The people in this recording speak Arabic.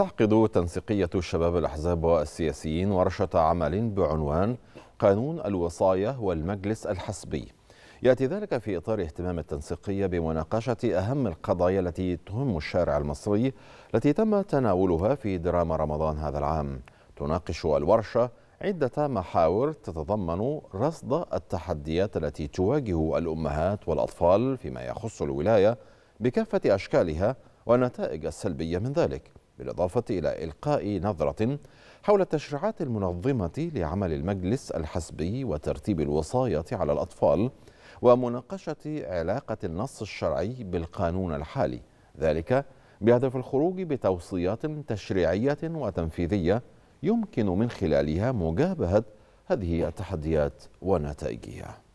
تعقد تنسيقية الشباب الأحزاب والسياسيين ورشة عمل بعنوان قانون الوصاية والمجلس الحسبي يأتي ذلك في إطار اهتمام التنسيقية بمناقشة أهم القضايا التي تهم الشارع المصري التي تم تناولها في دراما رمضان هذا العام تناقش الورشة عدة محاور تتضمن رصد التحديات التي تواجه الأمهات والأطفال فيما يخص الولاية بكافة أشكالها والنتائج السلبية من ذلك بالإضافة إلى إلقاء نظرة حول التشريعات المنظمة لعمل المجلس الحسبي وترتيب الوصاية على الأطفال ومناقشة علاقة النص الشرعي بالقانون الحالي ذلك بهدف الخروج بتوصيات تشريعية وتنفيذية يمكن من خلالها مجابهة هذه التحديات ونتائجها